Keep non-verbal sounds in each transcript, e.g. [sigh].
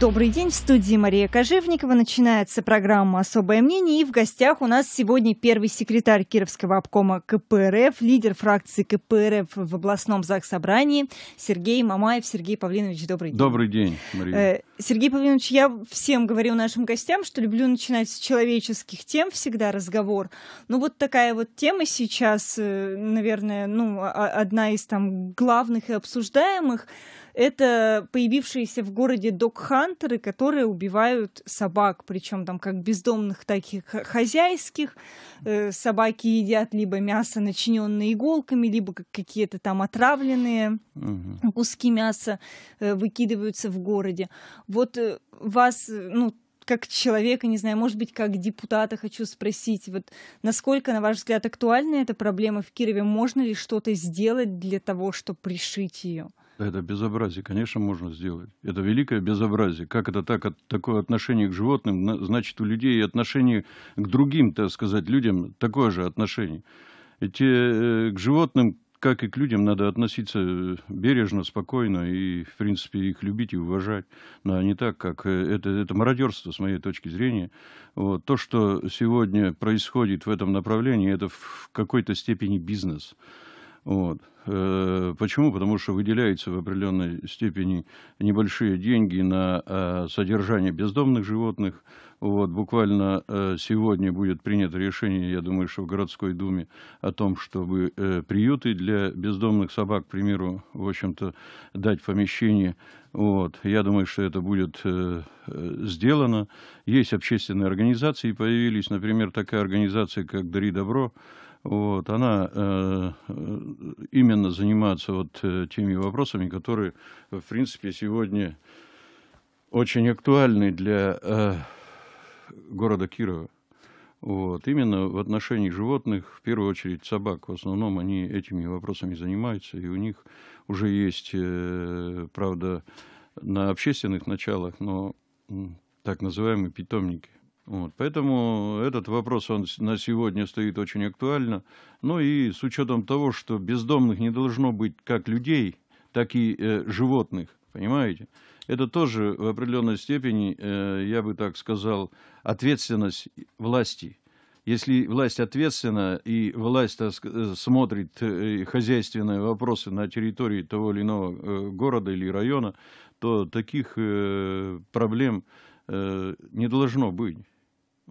Добрый день, в студии Мария Кожевникова. Начинается программа «Особое мнение». И в гостях у нас сегодня первый секретарь Кировского обкома КПРФ, лидер фракции КПРФ в областном заксобрании Сергей Мамаев. Сергей Павлинович, добрый день. Добрый день, Мария. Э, Сергей Павлинович, я всем говорю нашим гостям, что люблю начинать с человеческих тем всегда разговор. Ну вот такая вот тема сейчас, э, наверное, ну, а, одна из там главных и обсуждаемых – это появившиеся в городе док-хантеры, которые убивают собак, причем там как бездомных, так и хозяйских. Э, собаки едят либо мясо, начиненное иголками, либо какие-то там отравленные угу. куски мяса э, выкидываются в городе. Вот э, вас, ну, как человека, не знаю, может быть, как депутата хочу спросить, вот насколько, на ваш взгляд, актуальна эта проблема в Кирове? Можно ли что-то сделать для того, чтобы решить ее? Это безобразие, конечно, можно сделать. Это великое безобразие. Как это так, от, такое отношение к животным, значит, у людей и отношение к другим, так сказать, людям такое же отношение. Эти, к животным, как и к людям, надо относиться э, бережно, спокойно и, в принципе, их любить и уважать. Но не так, как э, это, это мародерство, с моей точки зрения. Вот. То, что сегодня происходит в этом направлении, это в какой-то степени бизнес. Вот. Э, почему? Потому что выделяются в определенной степени небольшие деньги на э, содержание бездомных животных. Вот. Буквально э, сегодня будет принято решение, я думаю, что в городской думе, о том, чтобы приюты для бездомных собак, к примеру, в общем-то, дать помещение вот. Я думаю, что это будет сделано. Есть общественные организации, появились, например, такая организация, как «Дари добро», вот, она э, э, именно занимается вот э, теми вопросами, которые, в принципе, сегодня очень актуальны для э, города Кирова. Вот, именно в отношении животных, в первую очередь собак, в основном они этими вопросами занимаются, и у них уже есть, э, правда, на общественных началах, но так называемые питомники. Вот, поэтому этот вопрос он на сегодня стоит очень актуально. Ну и с учетом того, что бездомных не должно быть как людей, так и э, животных, понимаете? Это тоже в определенной степени, э, я бы так сказал, ответственность власти. Если власть ответственна и власть так, э, смотрит э, хозяйственные вопросы на территории того или иного э, города или района, то таких э, проблем э, не должно быть.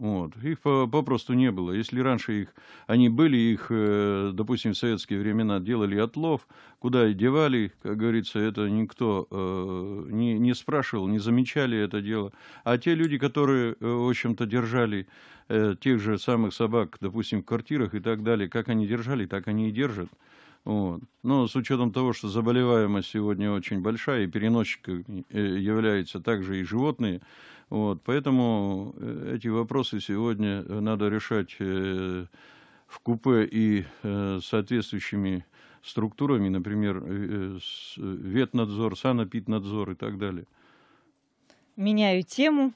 Вот. Их попросту не было. Если раньше их, они были, их, э, допустим, в советские времена делали отлов, куда и девали, как говорится, это никто э, не, не спрашивал, не замечали это дело. А те люди, которые, э, в общем-то, держали э, тех же самых собак, допустим, в квартирах и так далее, как они держали, так они и держат. Вот. Но с учетом того, что заболеваемость сегодня очень большая, и переносчиками э, являются также и животные, вот, поэтому э, эти вопросы сегодня э, надо решать э, в купе и соответствующими структурами, например, ветнадзор, санэпиднадзор и так далее. Меняю тему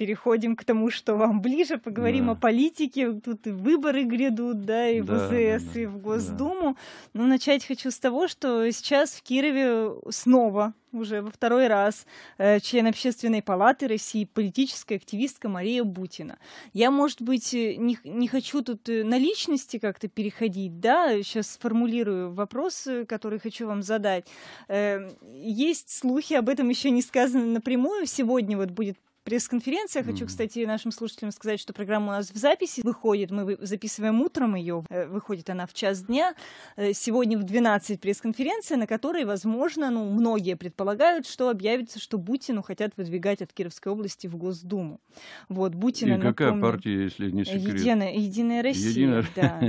переходим к тому, что вам ближе, поговорим да. о политике. Тут и выборы грядут, да, и да, ВЗС, да, да, и в Госдуму. Да. Но начать хочу с того, что сейчас в Кирове снова уже во второй раз э, член Общественной палаты России, политическая активистка Мария Бутина. Я, может быть, э, не, не хочу тут э, на личности как-то переходить, да, сейчас сформулирую вопрос, который хочу вам задать. Эм, есть слухи, об этом еще не сказано напрямую, сегодня вот будет пресс-конференция. Хочу, кстати, нашим слушателям сказать, что программа у нас в записи выходит. Мы записываем утром ее. Э, выходит она в час дня. Э, сегодня в 12 пресс-конференция, на которой, возможно, ну, многие предполагают, что объявится, что Бутину хотят выдвигать от Кировской области в Госдуму. Вот, Бутина, И какая напомню, партия, если не секрет? Единая, Единая Россия, Единая... да.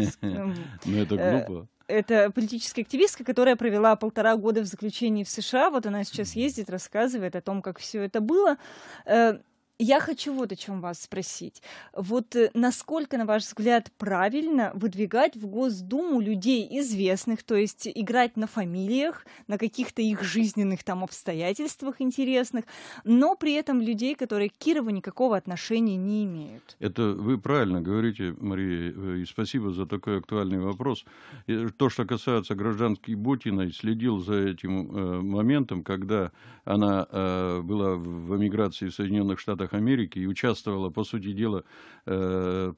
[laughs] Ну, это э, глупо это политическая активистка, которая провела полтора года в заключении в США. Вот она сейчас ездит, рассказывает о том, как все это было. Э, я хочу вот о чем вас спросить. Вот э, насколько, на ваш взгляд, правильно выдвигать в Госдуму людей известных, то есть играть на фамилиях, на каких-то их жизненных там обстоятельствах интересных, но при этом людей, которые к Кирову никакого отношения не имеют? Это вы правильно говорите, Мария, э, и спасибо за такой актуальный вопрос. Э, то, что касается гражданки Бутиной, следил за этим моментом, когда она была в эмиграции в Соединенных Штатах Штатах Америки и участвовала, по сути дела, э,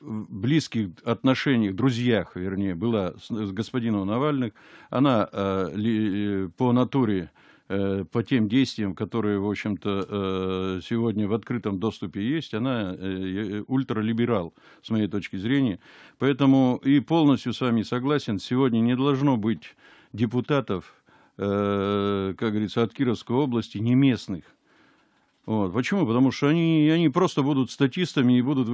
в близких отношениях, друзьях, вернее, была с, с господином Навальным. Она э, э, по натуре по тем действиям, которые, в общем-то, сегодня в открытом доступе есть, она ультралиберал, с моей точки зрения. Поэтому и полностью с вами согласен, сегодня не должно быть депутатов, как говорится, от Кировской области, не местных вот. Почему? Потому что они, они просто будут статистами и будут э,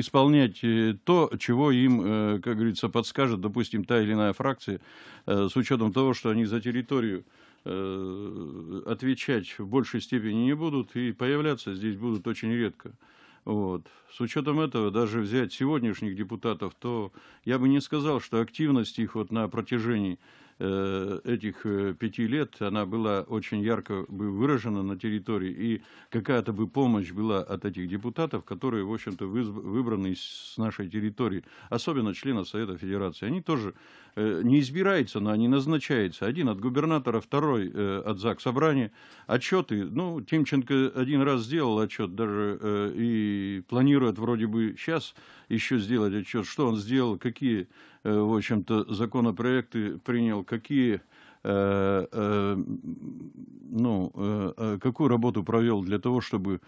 исполнять э, то, чего им, э, как говорится, подскажет, допустим, та или иная фракция, с учетом того, что они за территорию отвечать в большей степени не будут и появляться здесь будут очень редко. Вот. С учетом этого, даже взять сегодняшних депутатов, то я бы не сказал, что активность их вот на протяжении Э, этих э, пяти лет, она была очень ярко бы выражена на территории, и какая-то бы помощь была от этих депутатов, которые, в общем-то, выбраны с нашей территории, особенно членов Совета Федерации. Они тоже э, не избираются, но они назначаются. Один от губернатора, второй от ЗАГС собрания. Отчеты, ну, Тимченко один раз сделал отчет даже и планирует вроде бы сейчас еще сделать отчет, что он сделал, какие, э, в общем-то, законопроекты принял, какие э, э, ну, какую работу провел для того, чтобы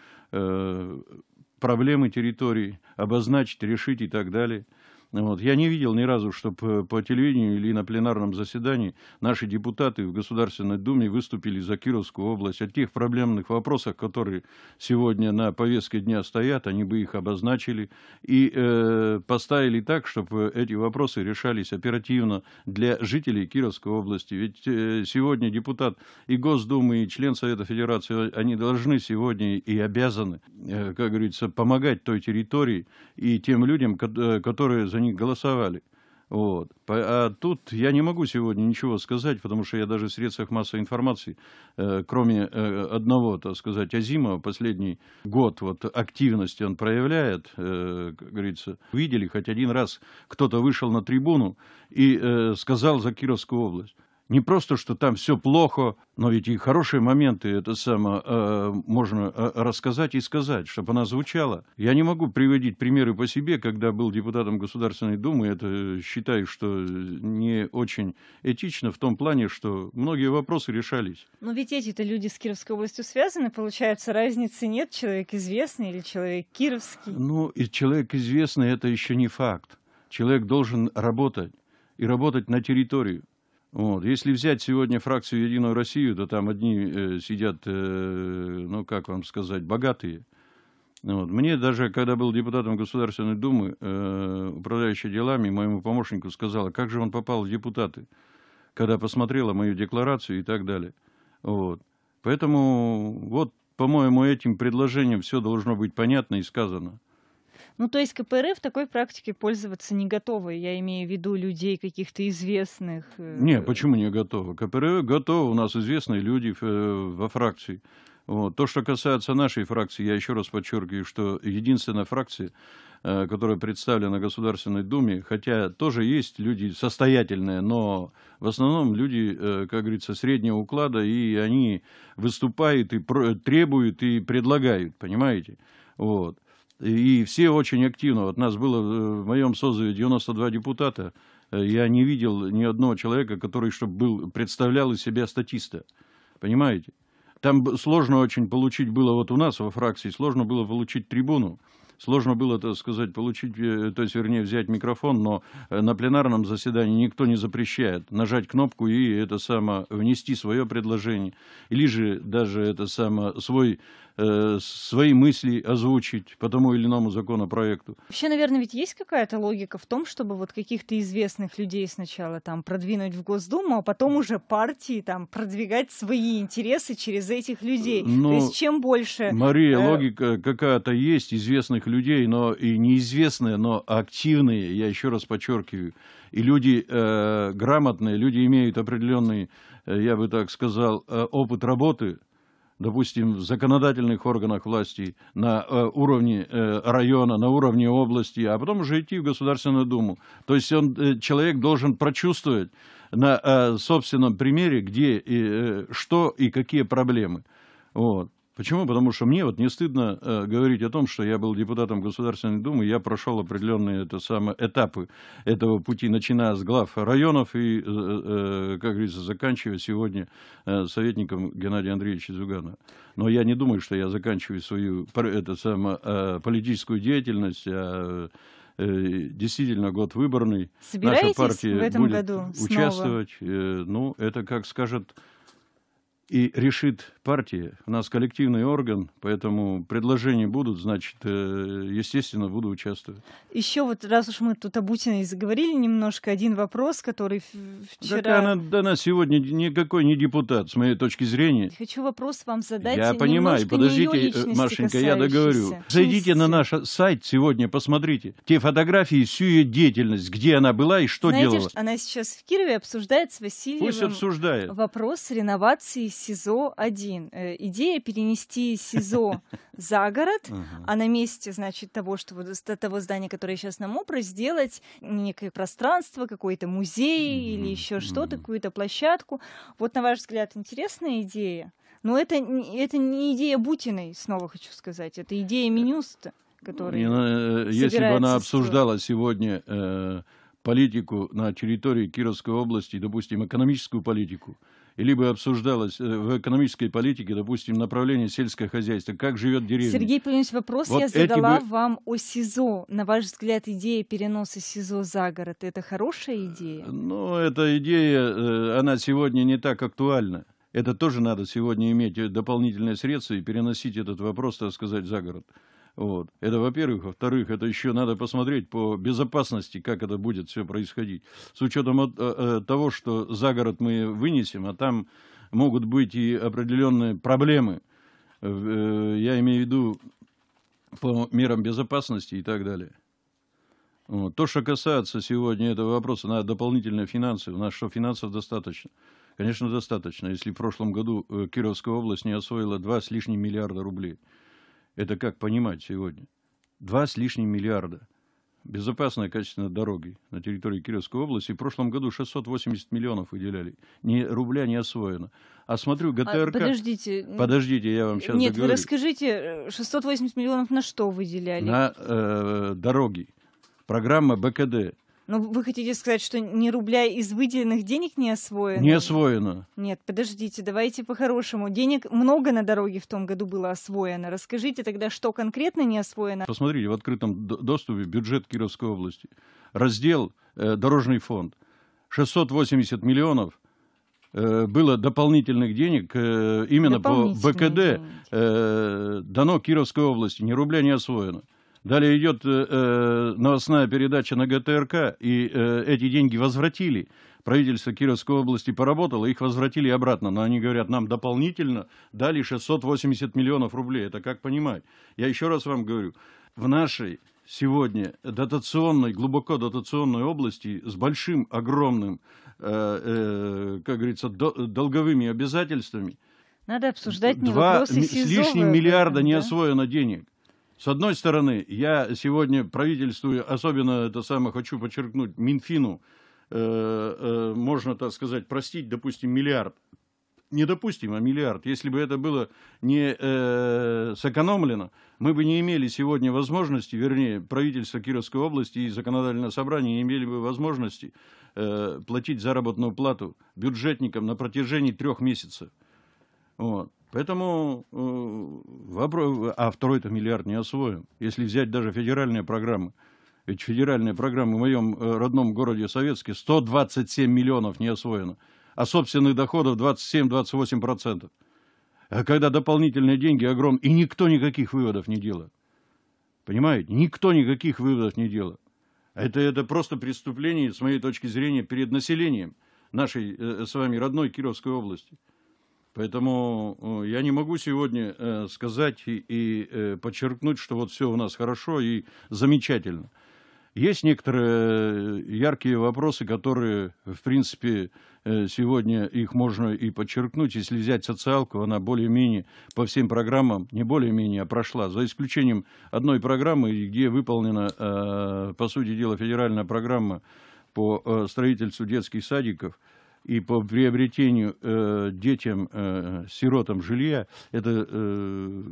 проблемы территорий обозначить, решить и так далее. Вот. Я не видел ни разу, чтобы э, по телевидению или на пленарном заседании наши депутаты в Государственной Думе выступили за Кировскую область. О тех проблемных вопросах, которые сегодня на повестке дня стоят, они бы их обозначили и э, поставили так, чтобы эти вопросы решались оперативно для жителей Кировской области. Ведь э, сегодня депутат и Госдумы, и член Совета Федерации, они должны сегодня и обязаны, э, как говорится, помогать той территории и тем людям, э, которые за них голосовали. Вот. А тут я не могу сегодня ничего сказать, потому что я даже в средствах массовой информации, э, кроме э, одного, так сказать, Азимова, последний год вот активности он проявляет, э, как говорится, видели хоть один раз кто-то вышел на трибуну и сказал за Кировскую область. Не просто, что там все плохо, но ведь и хорошие моменты это само э, можно э, рассказать и сказать, чтобы она звучала. Я не могу приводить примеры по себе, когда был депутатом Государственной Думы. Это считаю, что не очень этично в том плане, что многие вопросы решались. Но ведь эти-то люди с Кировской областью связаны, получается, разницы нет, человек известный или человек кировский? Ну, и человек известный это еще не факт. Человек должен работать и работать на территорию. Вот. Если взять сегодня фракцию «Единую Россию», то там одни э, сидят, э, ну, как вам сказать, богатые. Вот. Мне даже, когда был депутатом Государственной Думы, э, управляющий делами, моему помощнику сказала, как же он попал в депутаты, когда посмотрела мою декларацию и так далее. Вот. Поэтому вот, по-моему, этим предложением все должно быть понятно и сказано. Ну, то есть КПРФ такой практикой пользоваться не готовы. Я имею в виду людей каких-то известных. Э, не, почему не готовы? КПРФ готовы. У нас известные люди э, во фракции. Вот. То, что касается нашей фракции, я еще раз подчеркиваю, что единственная фракция, э, которая представлена в Государственной Думе, хотя тоже есть люди состоятельные, но в основном люди, как говорится, среднего уклада, и они выступают и требуют и предлагают, понимаете? Вот. И все очень активно. Вот нас было э, в моем созыве 92 депутата. Э, я не видел ни одного человека, который чтобы был, представлял из себя статиста. Понимаете? Там сложно очень получить было, вот у нас во фракции, сложно было получить трибуну. Сложно было, так сказать, получить, э, то есть, вернее, взять микрофон, но на пленарном заседании никто не запрещает нажать кнопку и это само, внести свое предложение. Или же даже это само, свой Э, свои мысли озвучить по тому или иному законопроекту. Вообще, наверное, ведь есть какая-то логика в том, чтобы вот каких-то известных людей сначала там продвинуть в Госдуму, а потом уже партии там продвигать свои интересы через этих людей. Э, но, ну, То есть чем больше... Мария, э... логика какая-то есть известных людей, но и неизвестные, но активные, я еще раз подчеркиваю, и люди э, грамотные, люди имеют определенный, э, я бы так сказал, опыт работы допустим, в законодательных органах власти на э, уровне э, района, на уровне области, а потом уже идти в Государственную Думу. То есть он, э, человек должен прочувствовать на э, собственном примере, где, э, что и какие проблемы. Вот. Почему? Потому что мне вот не стыдно э, говорить о том, что я был депутатом Государственной Думы, я прошел определенные это самое, этапы этого пути, начиная с глав районов и, э, э, э как говорится, заканчивая сегодня э, советником Геннадия Андреевича Зюгана. Но я не думаю, что я заканчиваю свою это самое, э, политическую деятельность, а э, действительно год выборный. Собираетесь Наша партия в этом будет году участвовать. Снова? Э, ну, это как скажет и решит партия. У нас коллективный орган, поэтому предложения будут, значит, э, естественно, буду участвовать. Еще вот, раз уж мы тут о Бутиной заговорили немножко, один вопрос, который вчера... Так она, она сегодня никакой не депутат, с моей точки зрения. Хочу вопрос вам задать. Я понимаю, подождите, э, Машенька, я договорю. Зайдите на наш сайт сегодня, посмотрите те фотографии, всю ее деятельность, где она была и что Знаете, делала. Она сейчас в Кирове обсуждает с Васильевым Пусть обсуждает. вопрос реновации СИЗО-1. Э, идея перенести СИЗО [laughs] за город, а на месте, значит, того, что вот того здания, которое сейчас на МОПРО, сделать некое пространство, какой-то музей или еще что-то, какую-то площадку. Вот, на ваш взгляд, интересная идея? Но это, это не идея Бутиной, снова хочу сказать, это идея Минюста, который ну, э, Если бы она обсуждала сегодня э, политику на территории Кировской области, допустим, экономическую политику, либо обсуждалось э, в экономической политике, допустим, направление сельское хозяйство, как живет деревня. Сергей Павлович, вопрос вот я задала бы... вам о СИЗО. На ваш взгляд, идея переноса СИЗО за город – это хорошая идея? Э, ну, эта идея, э, она сегодня не так актуальна. Это тоже надо сегодня иметь дополнительные средства и переносить этот вопрос, так сказать, за город. Вот. Это, во-первых. Во-вторых, это еще надо посмотреть по безопасности, как это будет все происходить. С учетом от, э, э, того, что за город мы вынесем, а там могут быть и определенные проблемы. Э, я имею в виду по мерам безопасности и так далее. Вот. То, что касается сегодня этого вопроса, на дополнительные финансы. У нас что, финансов достаточно? Конечно, достаточно, если в прошлом году э, Кировская область не освоила два с лишним миллиарда рублей. Это как понимать сегодня? Два с лишним миллиарда. Безопасная качественная дороги на территории Кировской области. В прошлом году 680 миллионов выделяли. Ни рубля не освоено. А смотрю, а, ГТРК... А, подождите. Подождите, я вам сейчас Нет, договорю. вы расскажите, 680 э, миллионов на что выделяли? На э, дороги. Программа БКД но ну, вы хотите сказать, что ни рубля из выделенных денег не освоено? Не освоено. Нет, подождите, давайте по-хорошему. Денег много на дороге в том году было освоено. Расскажите тогда, что конкретно не освоено? Посмотрите, в открытом доступе бюджет Кировской области, раздел э, «Дорожный фонд». 680 миллионов э, было дополнительных денег э, именно по БКД денег. Э, дано Кировской области, ни рубля не освоено. Далее идет э, э, новостная передача на ГТРК, и э, эти деньги возвратили. Правительство Кировской области поработало, их возвратили обратно, но они говорят, нам дополнительно дали 680 миллионов рублей. Это как понимать? Я еще раз вам говорю, в нашей сегодня дотационной, глубоко дотационной области с большим, огромным, э, э, как говорится, до, долговыми обязательствами. Надо обсуждать не Два вопросы СИЗО. С лишним миллиарда да? освоено денег. С одной стороны, я сегодня правительству, особенно это самое хочу подчеркнуть, Минфину, э, э, можно, так сказать, простить, допустим, миллиард. Не допустим, а миллиард. Если бы это было не э, сэкономлено, мы бы не имели сегодня возможности, вернее, правительство Кировской области и законодательное собрание не имели бы возможности э, платить заработную плату бюджетникам на протяжении трех месяцев. Вот. Поэтому, э, вопрос, а второй-то миллиард не освоен. Если взять даже федеральные программы, ведь федеральные программы в моем э, родном городе Советске 127 миллионов не освоено, а собственных доходов 27-28%. А когда дополнительные деньги огромные, и никто никаких выводов не делает. Понимаете? Никто никаких выводов не делает. Это, это просто преступление, с моей точки зрения, перед населением нашей э, с вами родной Кировской области. Поэтому э, я не могу сегодня э, сказать и, и э, подчеркнуть, что вот все у нас хорошо и замечательно. Есть некоторые яркие вопросы, которые, в принципе, сегодня их можно и подчеркнуть. Если взять социалку, она более-менее по всем программам, не более-менее, а прошла. За исключением одной программы, где выполнена, по сути дела, федеральная программа по строительству детских садиков – и по приобретению э, детям, э, сиротам жилья, это, э,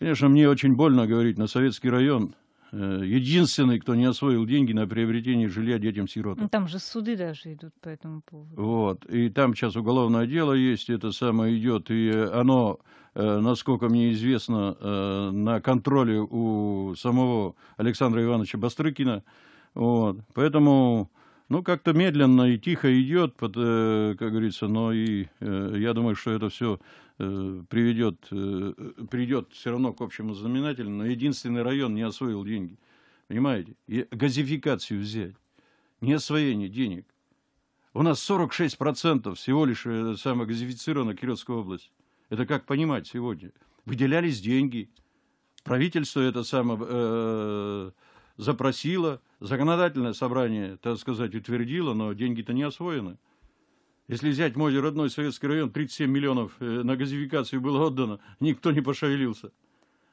конечно, мне очень больно говорить, но советский район э, единственный, кто не освоил деньги на приобретение жилья детям-сиротам. Ну, там же суды даже идут по этому поводу. Вот, и там сейчас уголовное дело есть, это самое идет, и оно, э, насколько мне известно, э, на контроле у самого Александра Ивановича Бастрыкина, вот, поэтому... Ну, как-то медленно и тихо идет, э, как говорится, но и э, я думаю, что это все э, приведет, придет все равно к общему знаменателю, но единственный район не освоил деньги. Понимаете? И газификацию взять, не освоение денег. У нас 46% всего лишь самогазифицировано Кировской области. Это как понимать сегодня? Выделялись деньги. Правительство это самое... Э, запросила, законодательное собрание, так сказать, утвердило, но деньги-то не освоены. Если взять мой родной советский район, 37 миллионов э, на газификацию было отдано, никто не пошевелился.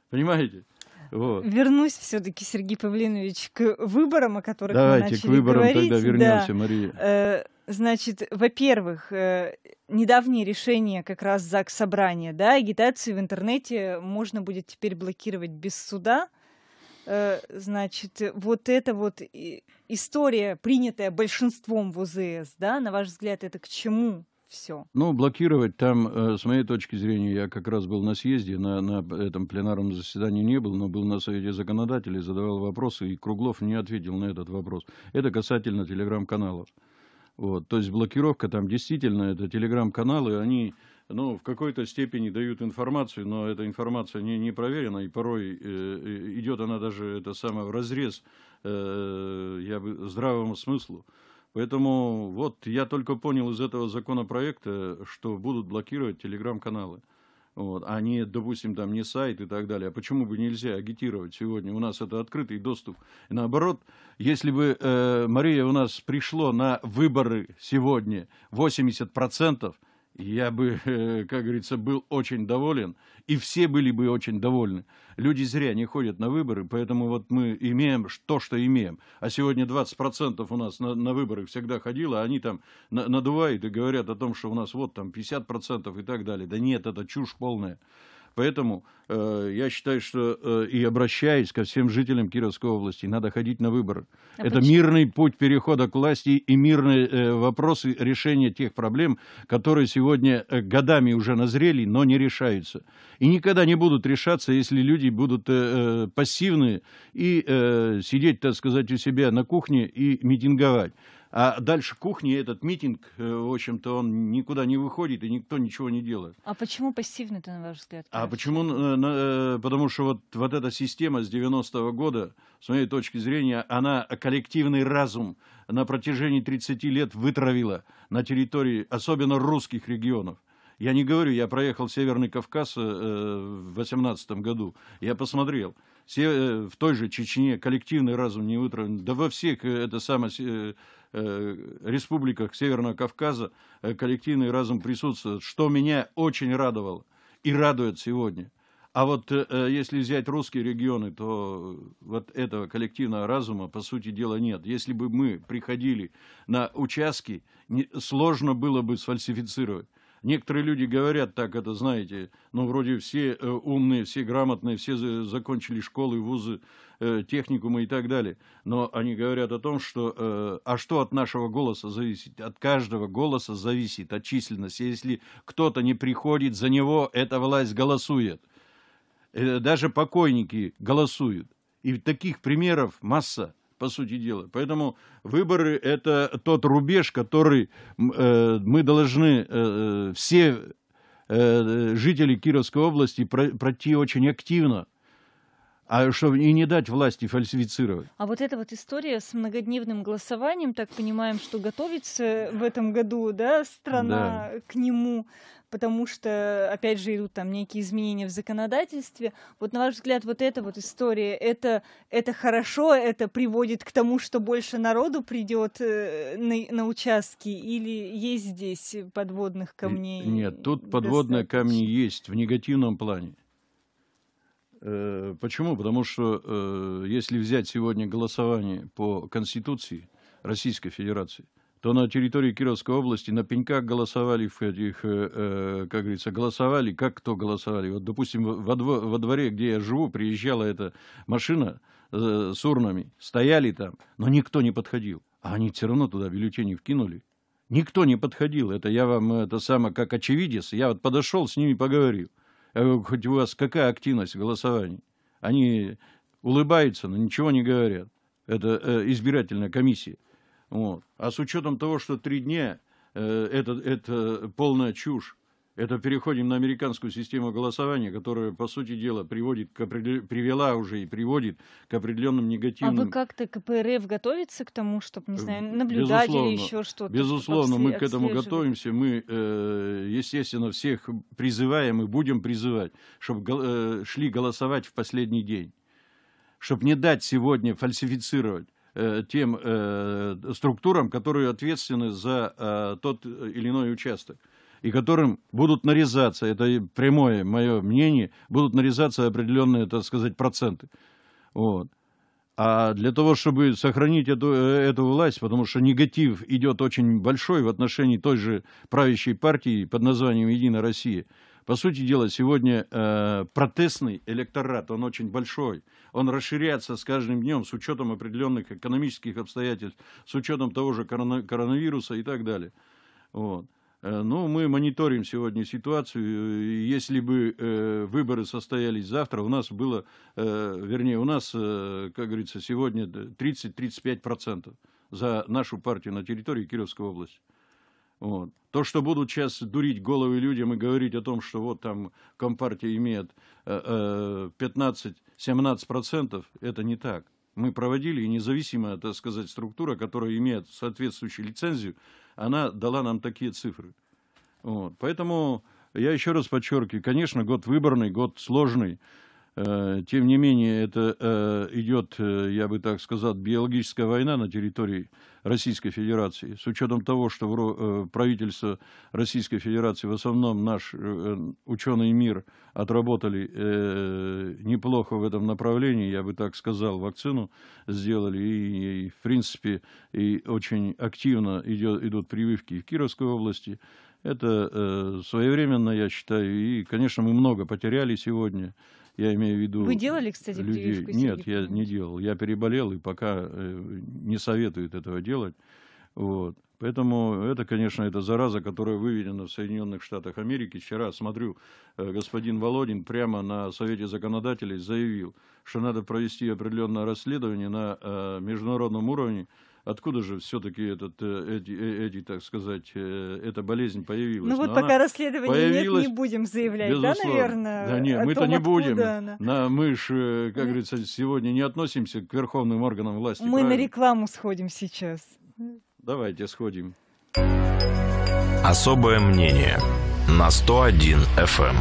Понимаете? Вот. Вернусь все-таки, Сергей Павлинович, к выборам, о которых Давайте, мы начали говорить. Давайте к выборам говорить. тогда вернемся, да. Мария. Э, значит, во-первых, э, недавнее решение как раз ЗАГС собрания, да, агитацию в интернете можно будет теперь блокировать без суда. Э, значит, э, вот эта вот история, принятая большинством в УЗС, да, на ваш взгляд, это к чему? все. Ну, блокировать там, э, с моей точки зрения, я как раз был на съезде, на, на этом пленарном заседании не был, но был на совете законодателей, задавал вопросы, и Круглов не ответил на этот вопрос. Это касательно телеграм-каналов. Вот, то есть блокировка там действительно, это телеграм-каналы, они ну, в какой-то степени дают информацию, но эта информация не, не проверена, и порой э, э идет она даже, это самое, в разрез, э, я бы, здравому смыслу. Поэтому вот я только понял из этого законопроекта, что будут блокировать телеграм-каналы. Вот, а не, допустим, там не сайт и так далее. А почему бы нельзя агитировать сегодня? У нас это открытый доступ. И наоборот, если бы, э, Мария, у нас пришло на выборы сегодня 80%, я бы, э, как говорится, был очень доволен, и все были бы очень довольны. Люди зря не ходят на выборы, поэтому вот мы имеем то, что имеем. А сегодня 20% у нас на, на выборах всегда ходило, а они там надувают и говорят о том, что у нас вот там 50% и так далее. Да нет, это чушь полная. Поэтому э, я считаю, что э, и обращаясь ко всем жителям Кировской области, надо ходить на выборы. А Это почему? мирный путь перехода к власти и мирные э, вопросы решения тех проблем, которые сегодня э, годами уже назрели, но не решаются. И никогда не будут решаться, если люди будут э, э пассивны и э, сидеть, так сказать, у себя на кухне и митинговать. А дальше кухни этот митинг, э, в общем-то, он никуда не выходит и никто ничего не делает. А почему пассивный ты, на ваш взгляд? А кажется? А почему? Э, э, потому что вот, вот эта система с 90-го года, с моей точки зрения, она коллективный разум на протяжении 30 лет вытравила на территории, особенно русских регионов. Я не говорю, я проехал Северный Кавказ э, в 2018 году, я посмотрел. Все, э, в той же Чечне коллективный разум не вытравлен. Да во всех э, это самое... Э, Э, республиках Северного Кавказа э, коллективный разум присутствует, что меня очень радовало и радует сегодня. А вот э, если взять русские регионы, то вот этого коллективного разума, по сути дела, нет. Если бы мы приходили на участки, сложно было бы сфальсифицировать. Некоторые люди говорят так, это знаете, ну вроде все э, умные, все грамотные, все закончили школы, вузы, э, техникумы и так далее. Но они говорят о том, что, э, а что от нашего голоса зависит? От каждого голоса зависит, от численности. Если кто-то не приходит, за него эта власть голосует. Даже покойники голосуют. И таких примеров масса по сути дела. Поэтому выборы – это тот рубеж, который э, мы должны э, э все э, жители Кировской области пройти очень активно а чтобы и не дать власти фальсифицировать. А вот эта вот история с многодневным голосованием, так понимаем, что готовится в этом году, да, страна да. к нему, потому что, опять же, идут там некие изменения в законодательстве. Вот на ваш взгляд, вот эта вот история, это, это хорошо, это приводит к тому, что больше народу придет э, на, на участки, или есть здесь подводных камней? Нет, тут подводные достаточно? камни есть в негативном плане. Э, почему? Потому что э, если взять сегодня голосование по Конституции Российской Федерации, то на территории Кировской области на пеньках голосовали, в этих, э, как говорится, голосовали, как кто голосовали. Вот, допустим, во, дво, во дворе, где я живу, приезжала эта машина с урнами, стояли там, но никто не подходил. А они все равно туда бюллетени вкинули. Никто не подходил. Это я вам это самое, как очевидец. Я вот подошел, с ними поговорил. Э, хоть у вас какая активность голосований. Они улыбаются, но ничего не говорят. Это э, избирательная комиссия. Вот. А с учетом того, что три дня, э, это, это полная чушь. Это переходим на американскую систему голосования, которая, по сути дела, приводит к определ... привела уже и приводит к определенным негативным... А вы как-то КПРФ готовится к тому, чтобы, не знаю, э, наблюдать безусловно, или еще что-то? Безусловно, мы к этому готовимся. Мы, э, естественно, всех призываем и будем призывать, чтобы э, шли голосовать в последний день. Чтобы не дать сегодня фальсифицировать тем структурам, которые ответственны за тот или иной участок и которым будут нарезаться, это прямое мое мнение, будут нарезаться определенные, так сказать, проценты. Вот. А для того, чтобы сохранить эту, э, эту власть, потому что негатив идет очень большой в отношении той же правящей партии под названием «Единая Россия», по сути дела, сегодня э, протестный электорат, он очень большой, он расширяется с каждым днем с учетом определенных экономических обстоятельств, с учетом того же корона, коронавируса и так далее. Вот. Э, ну, мы мониторим сегодня ситуацию. Э, если бы э, выборы состоялись завтра, у нас было, вернее, у нас, как говорится, сегодня 30-35% за нашу партию на территории Кировской области. Вот. То, что будут сейчас дурить головы людям и говорить о том, что вот там Компартия имеет 15-17%, это не так. Мы проводили, и независимая, так сказать, структура, которая имеет соответствующую лицензию, она дала нам такие цифры. Вот. Поэтому я еще раз подчеркиваю, конечно, год выборный, год сложный. Э, тем не менее, это э, идет, э, я бы так сказал, биологическая война на территории Российской Федерации. С учетом того, что правительство Российской Федерации, в основном наш ученый мир, отработали неплохо в этом направлении, я бы так сказал, вакцину сделали, и, и в принципе, и очень активно идет, идут прививки в Кировской области. Это э, своевременно, я считаю, и, конечно, мы много потеряли сегодня. Я имею в виду... Вы делали, кстати, людей. прививку? Нет, я не делал. Я переболел, и пока э, не советуют этого делать. Вот. Поэтому это, конечно, это зараза, которая выведена в Соединенных Штатах Америки. Вчера, смотрю, э, господин Володин прямо на Совете законодателей заявил, что надо провести определенное расследование на э, международном уровне, откуда же все-таки этот, э, эти, эти, так сказать, эта болезнь появилась. Ну вот Но пока расследование появилась... нет, не будем заявлять, безусловно. да, наверное? Да нет, мы-то не будем. Она... На, мы же, как мы... говорится, сегодня не относимся к верховным органам власти. Мы правильно? на рекламу сходим сейчас. Давайте сходим. Особое мнение на 101 FM.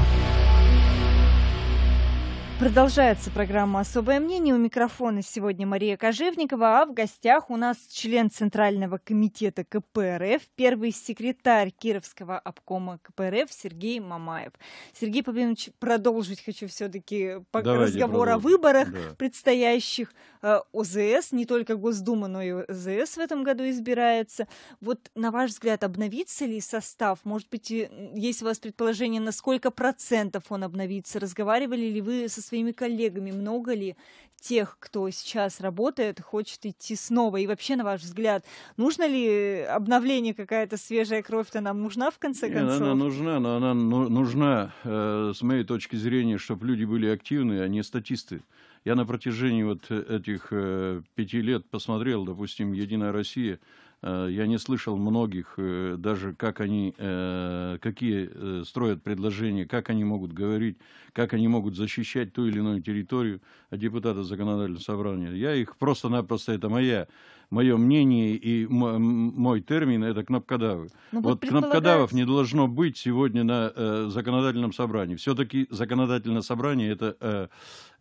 Продолжается программа «Особое мнение». У микрофона сегодня Мария Кожевникова, а в гостях у нас член Центрального комитета КПРФ, первый секретарь Кировского обкома КПРФ Сергей Мамаев. Сергей Павлович, продолжить хочу все-таки разговор о выборах да. предстоящих. Э, ОЗС, не только Госдума, но и ОЗС в этом году избирается. Вот, на ваш взгляд, обновится ли состав? Может быть, есть у вас предположение, на сколько процентов он обновится? Разговаривали ли вы со своими коллегами, много ли тех, кто сейчас работает, хочет идти снова? И вообще, на ваш взгляд, нужно ли обновление какая-то свежая кровь-то нам нужна в конце Нет, концов? Она нужна, но она ну, нужна, э, с моей точки зрения, чтобы люди были активны, а не статисты. Я на протяжении вот э, этих э, пяти лет посмотрел, допустим, «Единая Россия», Э, я не слышал многих, э, даже как они, э, какие строят предложения, как они могут говорить, как они могут защищать ту или иную территорию от депутата законодательного собрания. Я их просто-напросто, это моя мое мнение и мой термин – это кнопкодавы. Ну, вот, вот предполагается... кнопкодавов не должно быть сегодня на э, законодательном собрании. Все-таки законодательное собрание – это э,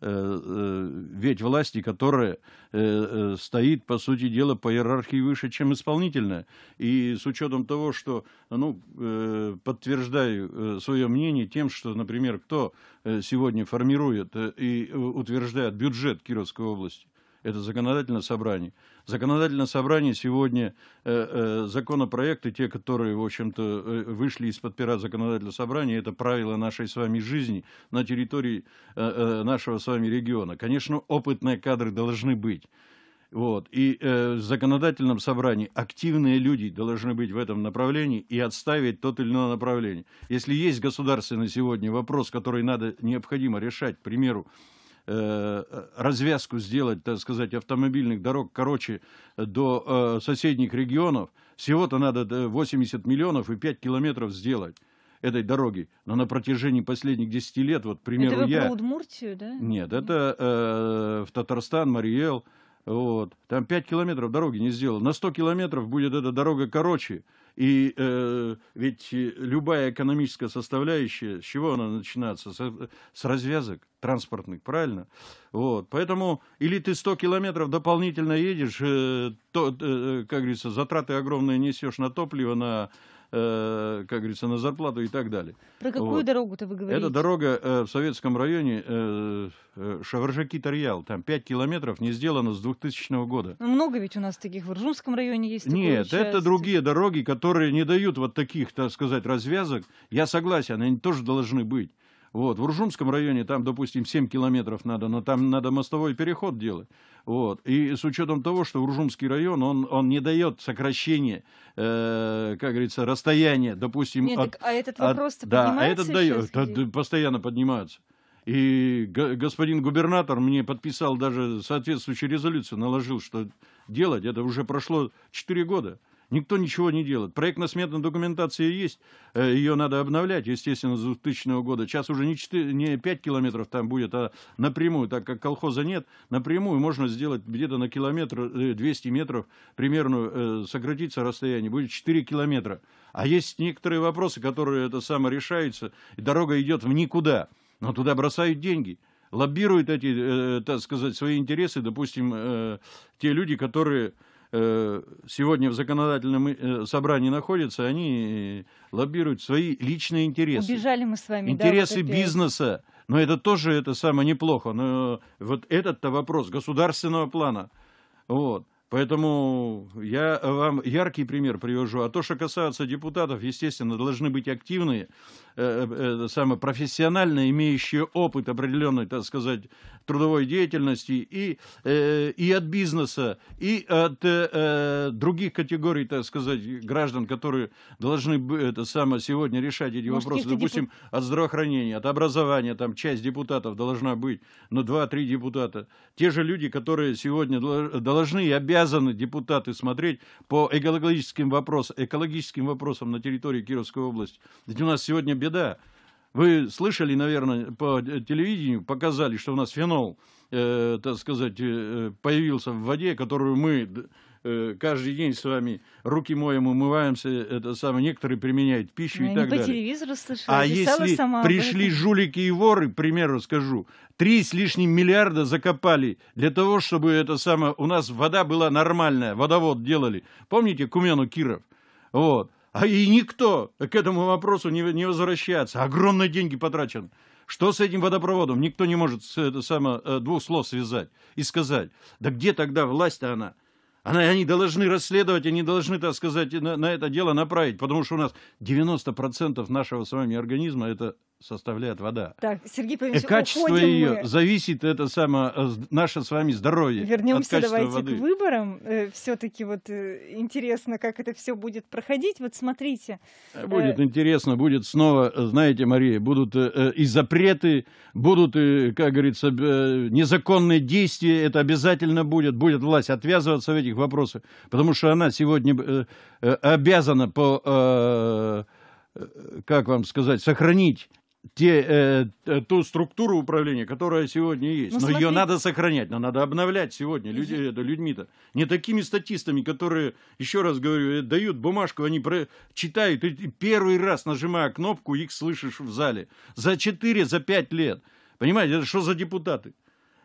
э, э ведь власти, которая э, э, стоит, по сути дела, по иерархии выше, чем исполнительная. И с учетом того, что, ну, э, подтверждаю э, свое мнение тем, что, например, кто э, сегодня формирует и утверждает бюджет Кировской области, это законодательное собрание. Законодательное собрание сегодня, э, э, законопроекты, те, которые, в общем-то, э, вышли из-под пера законодательного собрания, это правила нашей с вами жизни на территории нашего с вами региона. Конечно, опытные кадры должны быть. Вот. И э, в законодательном собрании активные люди должны быть в этом направлении и отставить тот или иное направление. Если есть государственный сегодня вопрос, который надо необходимо решать, к примеру, Э, развязку сделать, так сказать, автомобильных дорог короче э, до э, соседних регионов, всего-то надо 80 миллионов и 5 километров сделать этой дороги. Но на протяжении последних 10 лет, вот, к примеру, это вы я... Это Удмуртию, да? Нет, это э, в Татарстан, Мариэл, вот. Там 5 километров дороги не сделал. На 100 километров будет эта дорога короче. И э, ведь э, любая экономическая составляющая, с чего она начинается? С, с развязок транспортных, правильно? Вот, поэтому или ты 100 километров дополнительно едешь, э, то, э, э, как говорится, затраты огромные несешь на топливо, на Э, как говорится, на зарплату и так далее. Про какую вот. дорогу-то вы говорите? Это дорога э, в советском районе э, э Шаваржаки-Тарьял. Там 5 километров не сделано с 2000 года. Ну, много ведь у нас таких в Ржумском районе есть. Нет, часть. это другие дороги, которые не дают вот таких, так сказать, развязок. Я согласен, они тоже должны быть. Вот, в Уржумском районе там, допустим, 7 километров надо, но там надо мостовой переход делать. Вот. И с учетом того, что Уржумский район, он, он не дает сокращения, э, как говорится, расстояния, допустим... Нет, от, так, а этот вопрос-то да, а этот дает, это, постоянно поднимаются. И господин губернатор мне подписал даже соответствующую резолюцию, наложил, что делать. Это уже прошло 4 года. Никто ничего не делает. Проект на сметной документации есть, э, ее надо обновлять, естественно, с 2000 года. Сейчас уже не, 4, не 5 километров там будет, а напрямую, так как колхоза нет, напрямую можно сделать где-то на километр, 200 э, метров примерно э, сократится расстояние, будет 4 километра. А есть некоторые вопросы, которые это само решаются, и дорога идет в никуда, но туда бросают деньги лоббируют эти, так сказать, свои интересы, допустим, те люди, которые Э, сегодня в законодательном э, собрании находятся, они э, лоббируют свои личные интересы. Убежали мы с вами. Интересы да, вот бизнеса. Но это тоже это самое неплохо. Но вот этот-то вопрос государственного плана. Вот. Поэтому я вам яркий пример привожу. А то, что касается депутатов, естественно, должны быть активные. Э, э, самое, профессионально имеющие опыт определенной, так сказать, трудовой деятельности и, э, и от бизнеса, и от других категорий, так сказать, граждан, которые должны это самое, сегодня решать эти Может, вопросы. Допустим, деп... от здравоохранения, от образования, там часть депутатов должна быть, но ну, два-три депутата. Те же люди, которые сегодня должны и обязаны депутаты смотреть по экологическим вопросам, экологическим вопросам на территории Кировской области. Ведь у нас сегодня беда. Вы слышали, наверное, по э, телевидению показали, что у нас фенол, э, так сказать, э, появился в воде, которую мы э, каждый день с вами руки моем, умываемся, это самое, некоторые применяют пищу Я и так по далее. телевизору слышала, а, а если сама пришли жулики и воры, к примеру, скажу, три с лишним миллиарда закопали для того, чтобы это самое, у нас вода была нормальная, водовод делали. Помните Кумену Киров? Вот а и никто к этому вопросу не, не возвращается. Огромные деньги потрачены. Что с этим водопроводом? Никто не может с, это само, э, двух слов связать и сказать. Да где тогда власть-то она? Она, они должны расследовать, они должны, так сказать, на, на это дело направить, потому что у нас 90% нашего с вами организма это составляет вода. Так, Сергей Павлович, И качество уходим ее мы. зависит, это самое, э, наше с вами здоровье. Вернемся давайте воды. к выборам. Э, Все-таки вот э, интересно, как это все будет проходить. Вот смотрите. Будет интересно, будет снова, знаете, Мария, будут и запреты, будут, и, как говорится, незаконные действия, это обязательно будет. Будет власть отвязываться в этих вопросах, потому что она сегодня обязана по как вам сказать, сохранить те, э, э, ту структуру управления, которая сегодня есть. Ну, но смотри... ее надо сохранять, надо обновлять сегодня люди, это, людьми-то. Не такими статистами, которые, еще раз говорю, э, дают бумажку, они про... читают, и первый раз нажимая кнопку, их слышишь в зале. За 4, за 5 лет. Понимаете, это что за депутаты?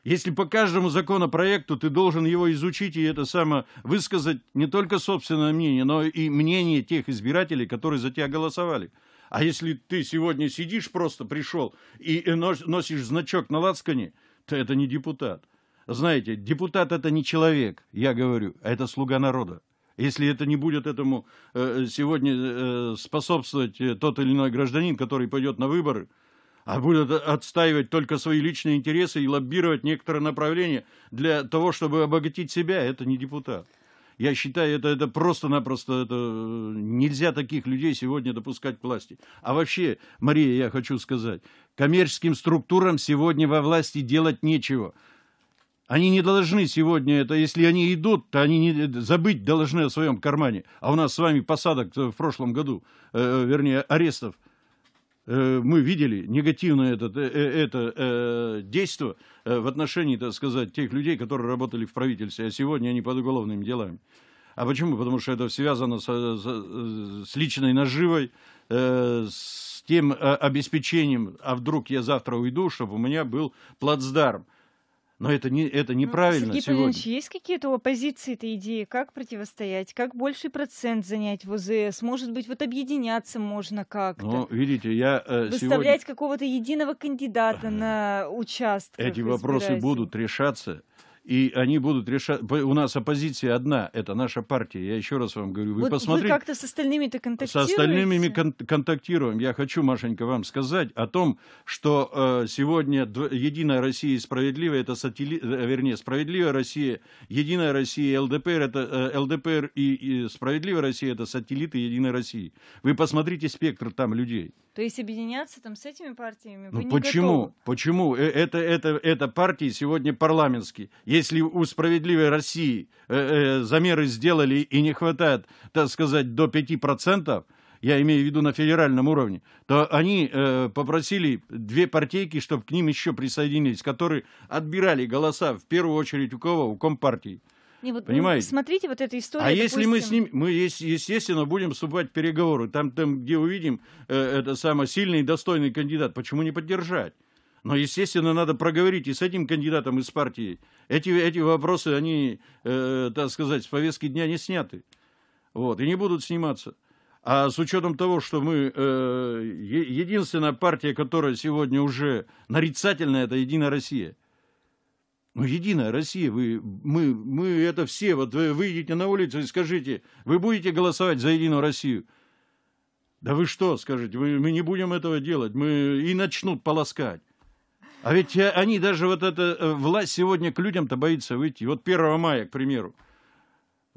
Если по каждому законопроекту ты должен его изучить и это самое высказать не только собственное мнение, но и мнение тех избирателей, которые за тебя голосовали. А если ты сегодня сидишь, просто пришел и носишь значок на лацкане, то это не депутат. Знаете, депутат это не человек, я говорю, а это слуга народа. Если это не будет этому э, сегодня э, способствовать э, тот или иной гражданин, который пойдет на выборы, а будет отстаивать только свои личные интересы и лоббировать некоторые направления для того, чтобы обогатить себя, это не депутат. Я считаю, это, это просто-напросто это, э, нельзя таких людей сегодня допускать к власти. А вообще, Мария, я хочу сказать, коммерческим структурам сегодня во власти делать нечего. Они не должны сегодня это, если они идут, то они не, э, забыть должны о своем кармане. А у нас с вами посадок э, в прошлом году, э, вернее, арестов Э, мы видели негативное это, э, э, это э, действие в отношении, так сказать, тех людей, которые работали в правительстве, а сегодня они под уголовными делами. А почему? Потому что это связано с, с, с личной наживой, э, с тем обеспечением, а вдруг я завтра уйду, чтобы у меня был плацдарм. Но это, не, это ну, неправильно Сергей сегодня. Павлович, есть какие-то оппозиции этой идеи? Как противостоять? Как больший процент занять в ОЗС? Может быть, вот объединяться можно как-то? Ну, видите, я э, Выставлять сегодня... какого-то единого кандидата на участок. Эти вопросы будут решаться и они будут решать. У нас оппозиция одна, это наша партия. Я еще раз вам говорю, вы вот посмотрите. Вы как-то с остальными-то контактируете? С остальными мы кон- контактируем. Я хочу, Машенька, вам сказать о том, что э, сегодня Единая Россия и Справедливая, это сателли... Э, вернее, Справедливая Россия, Единая Россия и ЛДПР, это э, ЛДПР и, и Справедливая Россия, это сателлиты Единой России. Вы посмотрите спектр там людей. То есть объединяться там с этими партиями вы ну, не почему? Готовы. Почему? Э, это, это, это партии сегодня парламентские. Если у «Справедливой России» э, э, замеры сделали и не хватает, так сказать, до 5%, я имею в виду на федеральном уровне, то они э, попросили две партийки, чтобы к ним еще присоединились, которые отбирали голоса в первую очередь у кого? У компартии. партии. Не, вот, ну, Понимаете? смотрите, вот эта история. А допустим... если мы с ним, мы естественно будем вступать в переговоры, там, там где увидим э, это самый сильный и достойный кандидат, почему не поддержать? Но, естественно, надо проговорить и с этим кандидатом из партии. Эти, эти вопросы, они, э, так сказать, с повестки дня не сняты. Вот, и не будут сниматься. А с учетом того, что мы э, единственная партия, которая сегодня уже нарицательная, это «Единая Россия». Ну, Единая Россия, вы, мы, мы это все, вот вы выйдете на улицу и скажите, вы будете голосовать за Единую Россию? Да вы что, скажите, мы, мы не будем этого делать, мы и начнут полоскать. А ведь э, они даже вот эта э, власть сегодня к людям-то боится выйти. Вот 1 мая, к примеру.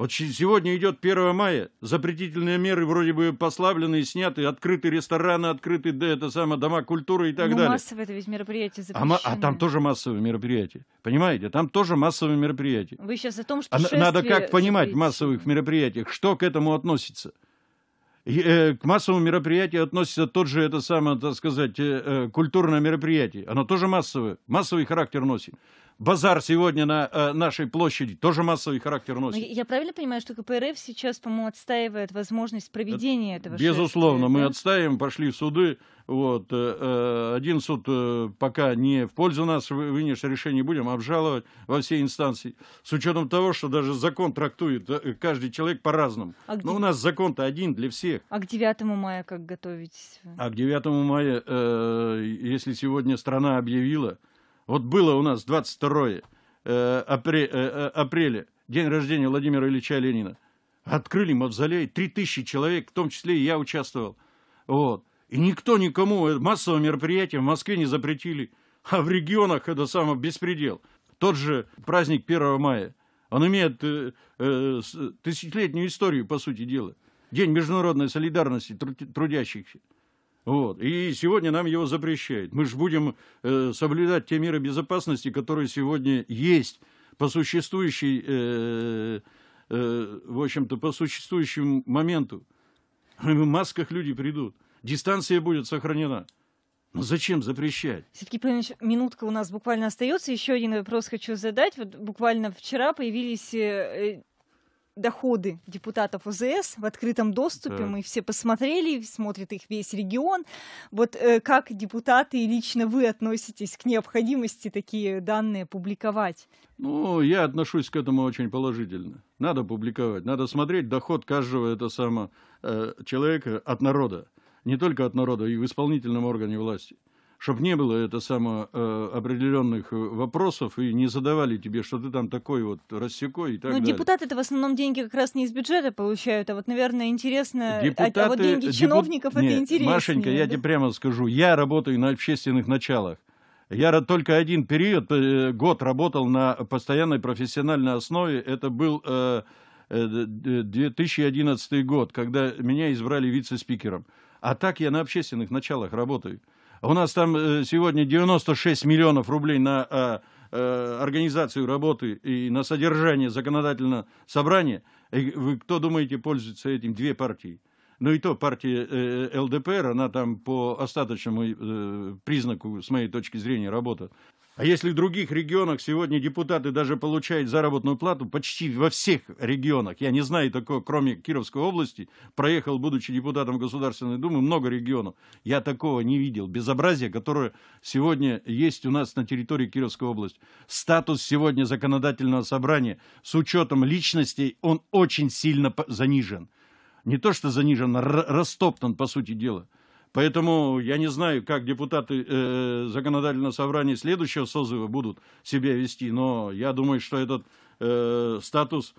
Вот сегодня идет 1 мая, запретительные меры вроде бы пославлены и сняты, открыты рестораны, открыты да, это самое, дома культуры и так ну, далее. массовые это ведь мероприятия запрещены. А, а там тоже массовые мероприятия, понимаете? Там тоже массовые мероприятия. Вы сейчас о том, что а, Надо как понимать запрещено. в массовых мероприятиях, что к этому относится. И, э, к массовому мероприятию относится тот же, это самое, так сказать, э, э, культурное мероприятие. Оно тоже массовое, массовый характер носит базар сегодня на э, нашей площади тоже массовый характер ну, носит. Я, я правильно понимаю, что КПРФ сейчас, по-моему, отстаивает возможность проведения этого Безусловно, шествия, мы да? отстаиваем, пошли суды. Вот. Э, э, один суд пока не в пользу нас вынес решение, будем обжаловать во все инстанции. С учетом того, что даже закон трактует каждый человек по-разному. А Но у нас закон-то один для всех. А к 9 мая как готовитесь? А к 9 мая, если сегодня страна объявила, вот было у нас 22 э, апре, э, э, апреля, день рождения Владимира Ильича Ленина. Открыли мавзолей, 3000 человек, в том числе и я участвовал. Вот. И никто никому э, массовое мероприятие в Москве не запретили. А в регионах это самый беспредел. Тот же праздник 1 мая. Он имеет э, э, тысячелетнюю историю, по сути дела. День международной солидарности трудящихся. Вот. И сегодня нам его запрещают. Мы же будем э, соблюдать те меры безопасности, которые сегодня есть по существующей, э, э, в общем-то, по существующему моменту. В масках люди придут, дистанция будет сохранена. Но ну, зачем запрещать? Сергей Павлович, минутка у нас буквально остается. Еще один вопрос хочу задать. Вот буквально вчера появились э, доходы депутатов УЗС в открытом доступе. Да. Мы все посмотрели, смотрит их весь регион. Вот э, как депутаты и лично вы относитесь к необходимости такие данные публиковать? Ну, я отношусь к этому очень положительно. Надо публиковать, надо смотреть доход каждого это самого э, человека от народа. Не только от народа, и в исполнительном органе власти чтобы не было это само э, определенных э, вопросов и не задавали тебе, что ты там такой вот рассекой и так ну, далее. Ну, депутаты это в основном деньги как раз не из бюджета получают, а вот, наверное, интересно, депутаты, а, а вот деньги депут... чиновников Нет, это интереснее. Машенька, я тебе прямо скажу, я работаю на общественных началах. Я только один период, э, год работал на постоянной профессиональной основе. Это был 2011 э, год, когда меня избрали вице-спикером. А так я на общественных началах работаю. У нас там э, сегодня 96 миллионов рублей на а, э, организацию работы и на содержание законодательного собрания. И вы кто думаете пользуется этим? Две партии. Ну и то партия э, ЛДПР, она там по остаточному э, признаку, с моей точки зрения, работает. А если в других регионах сегодня депутаты даже получают заработную плату, почти во всех регионах, я не знаю такого, кроме Кировской области, проехал, будучи депутатом Государственной Думы, много регионов, я такого не видел. Безобразие, которое сегодня есть у нас на территории Кировской области. Статус сегодня законодательного собрания с учетом личностей, он очень сильно занижен. Не то что занижен, а растоптан, по сути дела. Поэтому я не знаю, как депутаты э, законодательного собрания следующего созыва будут себя вести, но я думаю, что этот э, статус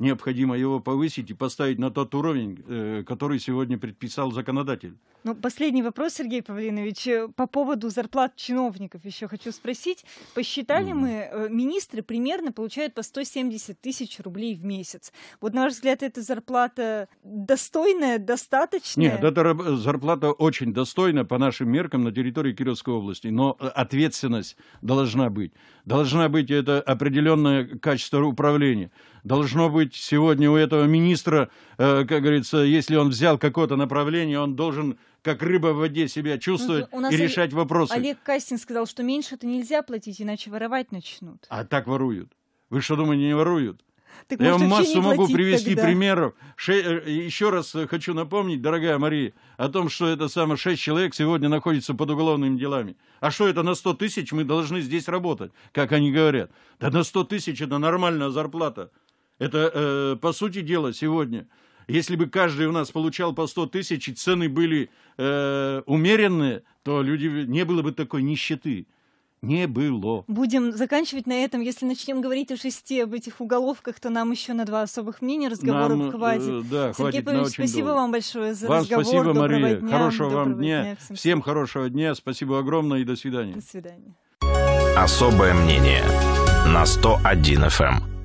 необходимо его повысить и поставить на тот уровень, э, который сегодня предписал законодатель. Ну, последний вопрос, Сергей Павлинович, э, по поводу зарплат чиновников еще хочу спросить. Посчитали mm. мы, э, министры примерно получают по 170 тысяч рублей в месяц. Вот, на ваш взгляд, эта зарплата достойная, достаточная? Нет, эта зарплата очень достойна по нашим меркам на территории Кировской области, но ответственность должна быть. Должна быть это определенное качество управления. Должно быть, сегодня у этого министра, э, как говорится, если он взял какое-то направление, он должен как рыба в воде себя чувствовать ну, и решать вопросы. Олег Кастин сказал, что меньше это нельзя платить, иначе воровать начнут. А так воруют. Вы что думаете, не воруют? Так, Я может, массу могу привести тогда. примеров. Ше... Э, еще раз хочу напомнить, дорогая Мария, о том, что это самое шесть человек сегодня находится под уголовными делами. А что это на сто тысяч мы должны здесь работать, как они говорят? Да на сто тысяч это нормальная зарплата. Это, э, по сути дела, сегодня, если бы каждый у нас получал по 100 тысяч, и цены были э, умеренные, то люди не было бы такой нищеты не было. Будем заканчивать на этом. Если начнем говорить о шести об этих уголовках, то нам еще на два особых мнения разговоров нам, э, хватит. Э, да, Сергей хватит Павлович, спасибо долго. вам большое за вам разговор. спасибо, доброго Мария. Дня, хорошего доброго вам дня. дня всем. всем хорошего дня. Спасибо огромное и до свидания. До свидания. Особое мнение на 101 FM.